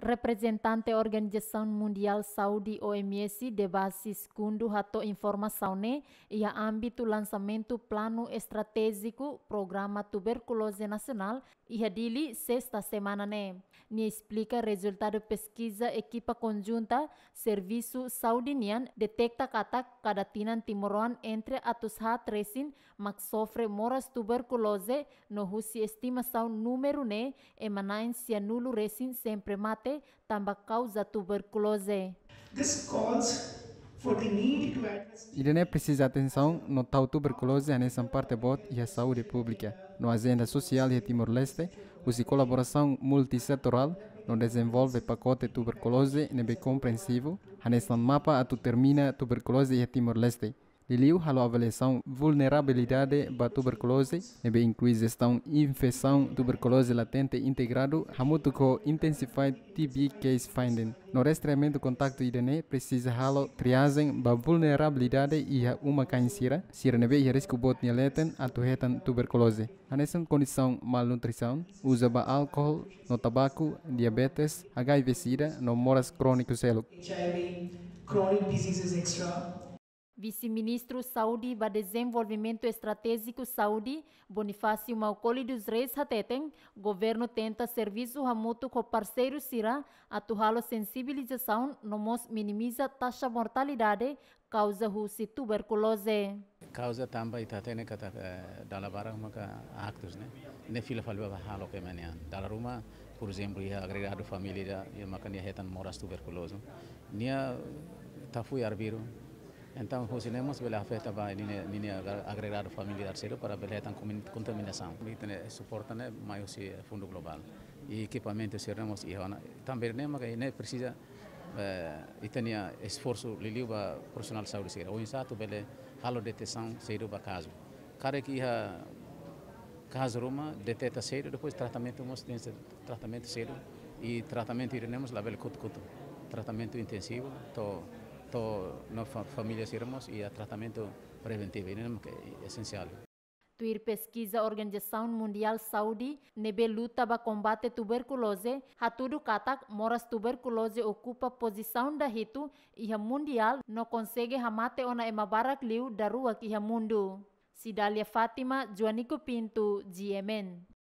representante Organização Mundial Saúde OMS de basis kundo hato informação ne ia âmbito lançamento plano estratégico programa tuberculose nacional ia e dili sexta semana ne. Ni explica resultado pesquisa equipa conjunta Serviço Nian detecta kata kadatinan timoruan entre atus ha tresin mak sofre moras tuberculose no husi estima sau um número ne emanain sianulu resin sempre mate combate também causa tuberculose. Irene precisa atenção no tal tuberculose nessa parte bot e a saúde pública, no agenda social de Timor-Leste, use colaboração multissetorial no desenvolve pacote tuberculose e compreensivo, nessa mapa a tu termina tuberculose e Timor-Leste. Liliu halo avaliação vulnerabilidade ba tuberculose nebe inclui gestão infecção tuberculose latente integrado hamuto ko intensified TB case finding no rastreamento contato idene precisa halo triagem ba vulnerabilidade e uma cancira sira nebe e risco bot nyaleten atu tuberculose anesan condição malnutrição usa ba álcool no tabaco diabetes HIV sida no moras crônico selo HIV chronic diseases extra Vice-ministro Saúde para Desenvolvimento Estratégico Saúde, Bonifácio Maucoli dos Reis Hateten, governo tenta serviço ramuto com parceiro Sira, atuá-lo sensibilização, nomos minimiza taxa mortalidade, causa rusi tuberculose. Causa também está tendo que tá, eh, dar para maka actos, né? Ne fila falou para halo que mania. Dar ruma por exemplo, ia agregado família, ia maka nia hetan tá moras tuberculoso. Nia tafui arbiro, então, rosnemos pela oferta para a linha agregada familiar zero para pela contaminação. E né, suporta né, mais o fundo global. E equipamento seremos e também nem né, que nem né, precisa eh, e tenha esforço lili para profissional de saúde zero. O insato pela halo detecção zero para caso. Cara que ia caso uma deteta zero depois tratamento mos tratamento zero e tratamento iremos lá ver cuto cuto tratamento intensivo. Então todas as famílias irmos e a tratamento preventivo, é essencial. Tuir pesquisa Organização Mundial Saúde nebe luta para combate tuberculose, tudo katak moras tuberculose ocupa posição da hitu a mundial não consegue hamate ona emabarak liu daruak iha mundo. Sidalia Fátima, Joanico Pinto, GMN.